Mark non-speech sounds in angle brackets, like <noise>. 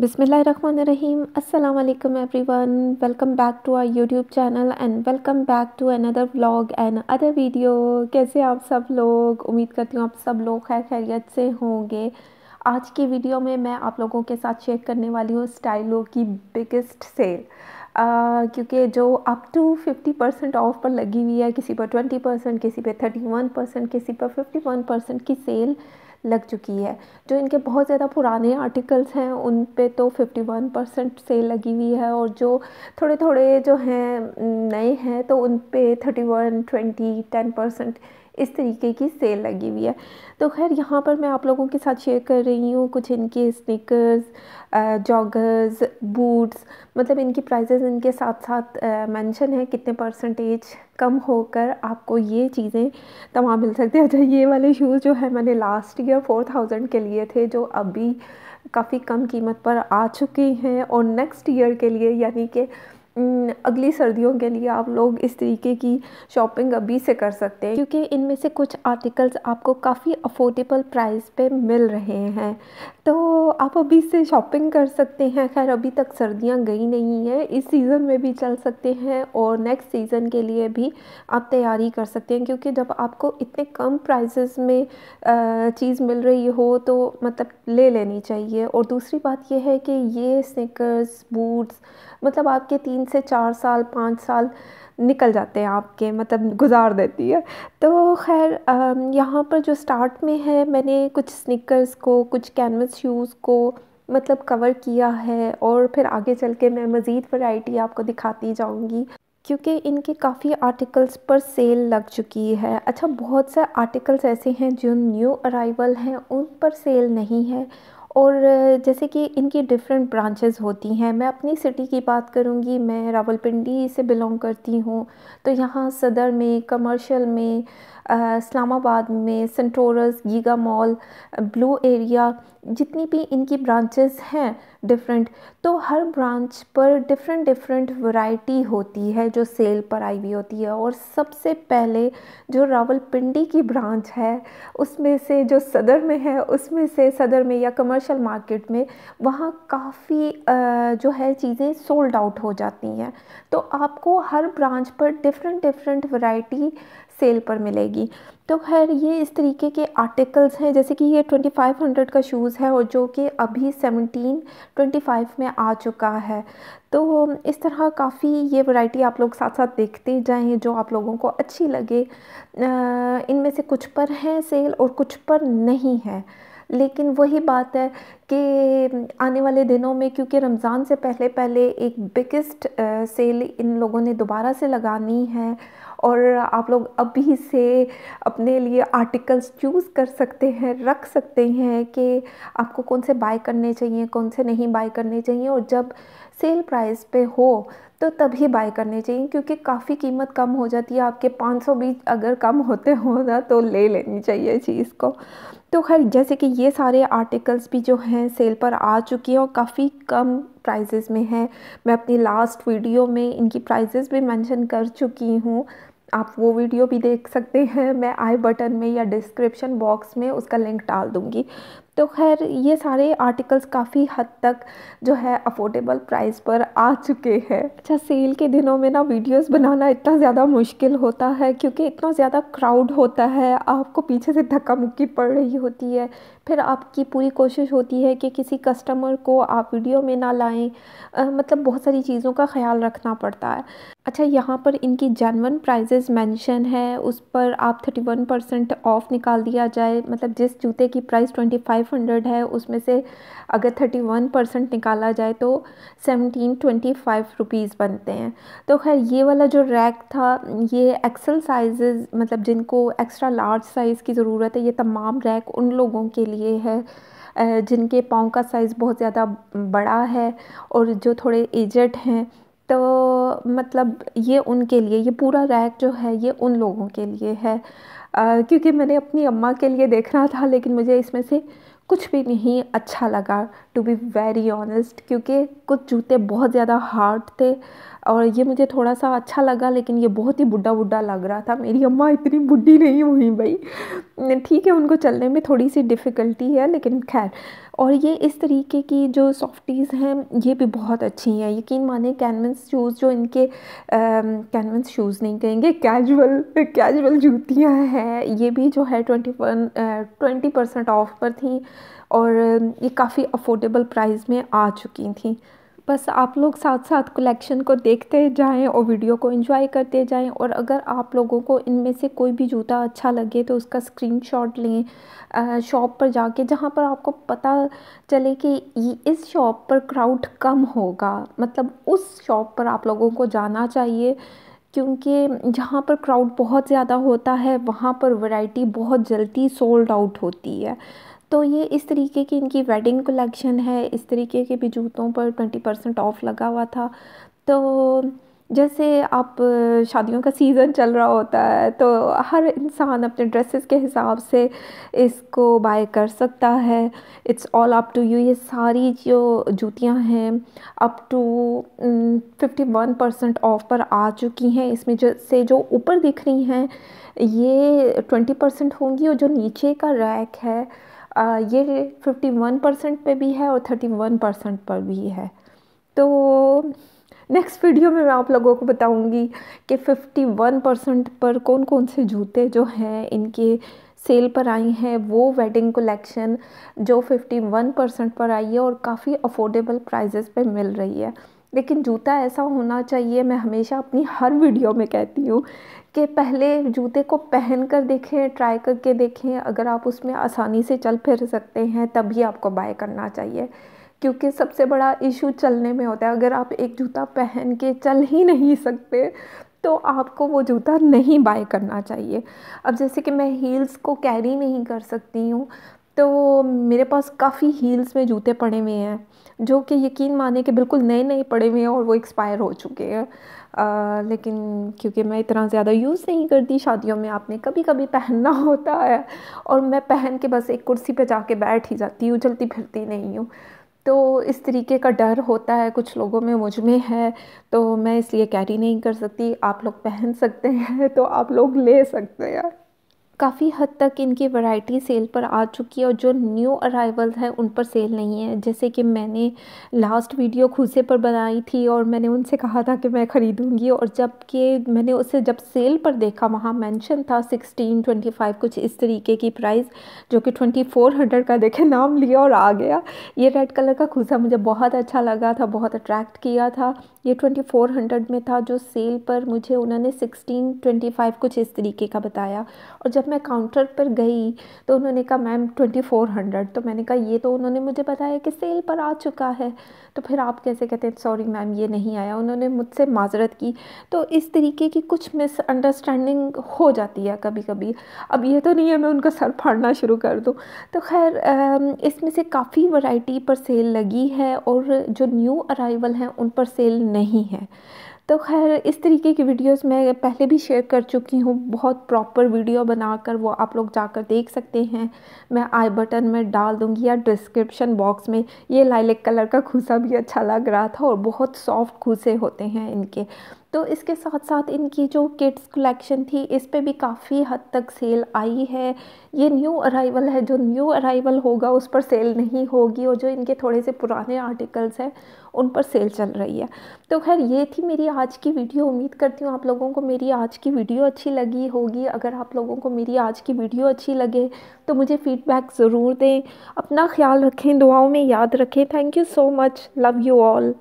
बिसमीम् अल्लाम one welcome back to our YouTube channel and welcome back to another vlog and other video कैसे आप सब लोग उम्मीद करती हूँ आप सब लोग खैर खैरियत से होंगे आज की वीडियो में मैं आप लोगों के साथ शेयर करने वाली हूँ स्टाइलो की बिगेस्ट सेल Uh, क्योंकि जो अप टू 50 परसेंट ऑफ पर लगी हुई है किसी पर 20 परसेंट किसी पर 31 परसेंट किसी पर 51 परसेंट की सेल लग चुकी है जो इनके बहुत ज़्यादा पुराने आर्टिकल्स हैं उन पे तो 51 परसेंट सेल लगी हुई है और जो थोड़े थोड़े जो हैं नए हैं तो उन पे 31, 20, 10 परसेंट इस तरीके की सेल लगी हुई है तो खैर यहाँ पर मैं आप लोगों के साथ शेयर कर रही हूँ कुछ इनके स्निकर्स जॉगर्स बूट्स मतलब इनकी प्राइजेज़ इनके साथ साथ मेंशन है कितने परसेंटेज कम होकर आपको ये चीज़ें तमाम मिल सकती है अच्छा ये वाले शूज़ जो है मैंने लास्ट ईयर फोर थाउजेंड के लिए थे जो अभी काफ़ी कम कीमत पर आ चुके हैं और नेक्स्ट ईयर के लिए यानी कि अगली सर्दियों के लिए आप लोग इस तरीके की शॉपिंग अभी से कर सकते हैं क्योंकि इनमें से कुछ आर्टिकल्स आपको काफ़ी अफोर्डेबल प्राइस पे मिल रहे हैं तो आप अभी से शॉपिंग कर सकते हैं खैर अभी तक सर्दियां गई नहीं हैं इस सीज़न में भी चल सकते हैं और नेक्स्ट सीज़न के लिए भी आप तैयारी कर सकते हैं क्योंकि जब आपको इतने कम प्राइसेस में चीज़ मिल रही हो तो मतलब ले लेनी चाहिए और दूसरी बात यह है कि ये स्निकर्स बूट्स मतलब आपके तीन से चार साल पाँच साल निकल जाते हैं आपके मतलब गुजार देती है तो खैर यहाँ पर जो स्टार्ट में है मैंने कुछ स्निकर्स को कुछ कैनवस शूज़ को मतलब कवर किया है और फिर आगे चल के मैं मज़ीद वैरायटी आपको दिखाती जाऊँगी क्योंकि इनके काफ़ी आर्टिकल्स पर सेल लग चुकी है अच्छा बहुत से आर्टिकल्स ऐसे हैं जो न्यू अराइवल हैं उन पर सेल नहीं है और जैसे कि इनकी डिफरेंट ब्रांचेज़ होती हैं मैं अपनी सिटी की बात करूँगी मैं रावलपिंडी से बिलोंग करती हूँ तो यहाँ सदर में कमर्शियल में इस्लामाबाद में Centaurus Giga Mall Blue Area जितनी भी इनकी ब्रांचेस हैं डिफरेंट तो हर ब्रांच पर डिफरेंट डिफरेंट वैरायटी होती है जो सेल पर आई हुई होती है और सबसे पहले जो रावलपिंडी की ब्रांच है उसमें से जो सदर में है उसमें से सदर में या कमर्शियल मार्केट में वहाँ काफ़ी जो है चीज़ें सोल्ड आउट हो जाती हैं तो आपको हर ब्रांच पर डिफरेंट डिफरेंट वैरायटी सेल पर मिलेगी तो खैर ये इस तरीके के आर्टिकल्स हैं जैसे कि ये 2500 का शूज़ है और जो कि अभी 1725 में आ चुका है तो इस तरह काफ़ी ये वैरायटी आप लोग साथ साथ देखते जाएं जो आप लोगों को अच्छी लगे इनमें से कुछ पर हैं सेल और कुछ पर नहीं है लेकिन वही बात है कि आने वाले दिनों में क्योंकि रमज़ान से पहले पहले एक बिगेस्ट सेल इन लोगों ने दोबारा से लगानी है और आप लोग अभी से अपने लिए आर्टिकल्स चूज़ कर सकते हैं रख सकते हैं कि आपको कौन से बाय करने चाहिए कौन से नहीं बाय करने चाहिए और जब सेल प्राइस पे हो तो तभी बाय करने चाहिए क्योंकि काफ़ी कीमत कम हो जाती है आपके 500 बीज अगर कम होते हो ना तो ले लेनी चाहिए चीज़ को तो खैर जैसे कि ये सारे आर्टिकल्स भी जो हैं सेल पर आ चुकी हैं और काफ़ी कम प्राइजेज़ में हैं मैं अपनी लास्ट वीडियो में इनकी प्राइजेज़ भी मैंशन कर चुकी हूँ आप वो वीडियो भी देख सकते हैं मैं आई बटन में या डिस्क्रिप्शन बॉक्स में उसका लिंक डाल दूँगी तो खैर ये सारे आर्टिकल्स काफ़ी हद तक जो है अफोर्डेबल प्राइस पर आ चुके हैं अच्छा सेल के दिनों में ना वीडियोस बनाना इतना ज़्यादा मुश्किल होता है क्योंकि इतना ज़्यादा क्राउड होता है आपको पीछे से धक्का मुक्की पड़ रही होती है फिर आपकी पूरी कोशिश होती है कि किसी कस्टमर को आप वीडियो में ना लाएं आ, मतलब बहुत सारी चीज़ों का ख्याल रखना पड़ता है अच्छा यहाँ पर इनकी जेनवन प्राइजेज़ मैंशन है उस पर आप थर्टी वन परसेंट ऑफ़ निकाल दिया जाए मतलब जिस जूते की price twenty five five hundred है उसमें से अगर थर्टी वन परसेंट निकाला जाए तो सेवनटीन ट्वेंटी फाइव रुपीज़ बनते हैं तो खैर ये वाला जो रैक था ये एक्सल साइजेस मतलब जिनको एक्स्ट्रा लार्ज साइज़ की ज़रूरत है ये तमाम रैक उन लोगों के लिए है जिनके पाँव का साइज़ बहुत ज़्यादा बड़ा है और जो थोड़े एजड हैं तो मतलब ये उनके लिए ये पूरा रैक जो है ये उन लोगों के लिए है आ, क्योंकि मैंने अपनी अम्मा के लिए देखना था लेकिन मुझे इसमें से कुछ भी नहीं अच्छा लगा टू बी वेरी ऑनेस्ट क्योंकि कुछ जूते बहुत ज़्यादा हार्ड थे और ये मुझे थोड़ा सा अच्छा लगा लेकिन ये बहुत ही बुढ़ा बुढ़ा लग रहा था मेरी अम्मा इतनी बुढ़ी नहीं हुई भाई ठीक है उनको चलने में थोड़ी सी डिफ़िकल्टी है लेकिन खैर और ये इस तरीके की जो सॉफ्टीज़ हैं ये भी बहुत अच्छी हैं यकीन माने कैनवस शूज़ जो इनके कैनवस शूज़ नहीं कहेंगे कैजुअल कैजुअल जूतियाँ हैं ये भी जो है twenty one twenty percent off पर थी और ये काफ़ी अफोर्डेबल प्राइस में आ चुकी थी बस आप लोग साथ साथ कलेक्शन को देखते जाएं और वीडियो को एंजॉय करते जाएं और अगर आप लोगों को इनमें से कोई भी जूता अच्छा लगे तो उसका स्क्रीनशॉट लें शॉप पर जाके जहाँ पर आपको पता चले कि इस शॉप पर क्राउड कम होगा मतलब उस शॉप पर आप लोगों को जाना चाहिए क्योंकि जहाँ पर क्राउड बहुत ज़्यादा होता है वहाँ पर वैरायटी बहुत जल्दी सोल्ड आउट होती है तो ये इस तरीके की इनकी वेडिंग कलेक्शन है इस तरीके के भी जूतों पर ट्वेंटी परसेंट ऑफ लगा हुआ था तो जैसे आप शादियों का सीज़न चल रहा होता है तो हर इंसान अपने ड्रेसेस के हिसाब से इसको बाय कर सकता है it's all up to you ये सारी जो जूतियां हैं up to fifty one percent off पर आ चुकी हैं इसमें जो से जो ऊपर दिख रही हैं ये ट्वेंटी परसेंट होंगी और जो नीचे का रैक है ये 51 परसेंट पर भी है और 31 परसेंट पर भी है तो नेक्स्ट वीडियो में मैं आप लोगों को बताऊंगी कि 51 परसेंट पर कौन कौन से जूते जो हैं इनके सेल पर आई हैं वो वेडिंग कलेक्शन जो 51 परसेंट पर आई है और काफ़ी अफोर्डेबल प्राइजेस पे मिल रही है लेकिन जूता ऐसा होना चाहिए मैं हमेशा अपनी हर वीडियो में कहती हूँ कि पहले जूते को पहन कर देखें ट्राई करके देखें अगर आप उसमें आसानी से चल फिर सकते हैं तभी आपको बाय करना चाहिए क्योंकि सबसे बड़ा इशू चलने में होता है अगर आप एक जूता पहन के चल ही नहीं सकते तो आपको वो जूता नहीं बाय करना चाहिए अब जैसे कि मैं हील्स को कैरी नहीं कर सकती हूँ तो मेरे पास काफ़ी हील्स में जूते पड़े हुए हैं जो कि यकीन माने कि बिल्कुल नए नए पड़े हुए हैं और वो एक्सपायर हो चुके हैं लेकिन क्योंकि मैं इतना ज़्यादा यूज़ नहीं करती शादियों में आपने कभी कभी पहनना <laughs> होता है और मैं पहन के बस एक कुर्सी जा जाके बैठ ही जाती हूँ चलती फिरती नहीं हूँ तो इस तरीके का डर होता है कुछ लोगों में मुझ में है तो मैं इसलिए कैरी नहीं कर सकती आप लोग पहन सकते हैं तो आप लोग ले सकते हैं काफ़ी हद तक इनकी वैरायटी सेल पर आ चुकी है और जो न्यू अराइवल हैं उन पर सेल नहीं है जैसे कि मैंने लास्ट वीडियो खुसे पर बनाई थी और मैंने उनसे कहा था कि मैं ख़रीदूँगी और जबकि मैंने उसे जब सेल पर देखा वहाँ मेंशन था सिक्सटीन ट्वेंटी फाइव कुछ इस तरीके की प्राइस जो कि ट्वेंटी फोर हंड्रेड का देखे नाम लिया और आ गया ये रेड कलर का खुसा मुझे बहुत अच्छा लगा था बहुत अट्रैक्ट किया था ये ट्वेंटी फोर हंड्रेड में था जो सेल पर मुझे उन्होंने सिक्सटीन ट्वेंटी फाइव कुछ इस तरीके का बताया और जब मैं काउंटर पर गई तो उन्होंने कहा मैम ट्वेंटी फोर हंड्रेड तो मैंने कहा ये तो उन्होंने मुझे बताया कि सेल पर आ चुका है तो फिर आप कैसे कहते हैं सॉरी मैम ये नहीं आया उन्होंने मुझसे माजरत की तो इस तरीके की कुछ मिसअंडरस्टैंडिंग हो जाती है कभी कभी अब ये तो नहीं है मैं उनका सर फाड़ना शुरू कर दूँ तो खैर इसमें से काफ़ी वैरायटी पर सेल लगी है और जो न्यू अराइवल हैं उन पर सेल नहीं है तो खैर इस तरीके की वीडियोस मैं पहले भी शेयर कर चुकी हूँ बहुत प्रॉपर वीडियो बनाकर वो आप लोग जाकर देख सकते हैं मैं आई बटन में डाल दूँगी या डिस्क्रिप्शन बॉक्स में ये लाइलिक कलर का खूसा भी अच्छा लग रहा था और बहुत सॉफ्ट खूसे होते हैं इनके तो इसके साथ साथ इनकी जो किड्स कलेक्शन थी इस पर भी काफ़ी हद तक सेल आई है ये न्यू अराइवल है जो न्यू अराइवल होगा उस पर सेल नहीं होगी और जो इनके थोड़े से पुराने आर्टिकल्स हैं उन पर सेल चल रही है तो खैर ये थी मेरी आज की वीडियो उम्मीद करती हूँ आप लोगों को मेरी आज की वीडियो अच्छी लगी होगी अगर आप लोगों को मेरी आज की वीडियो अच्छी लगे तो मुझे फ़ीडबैक ज़रूर दें अपना ख्याल रखें दुआओं में याद रखें thank you so much love you all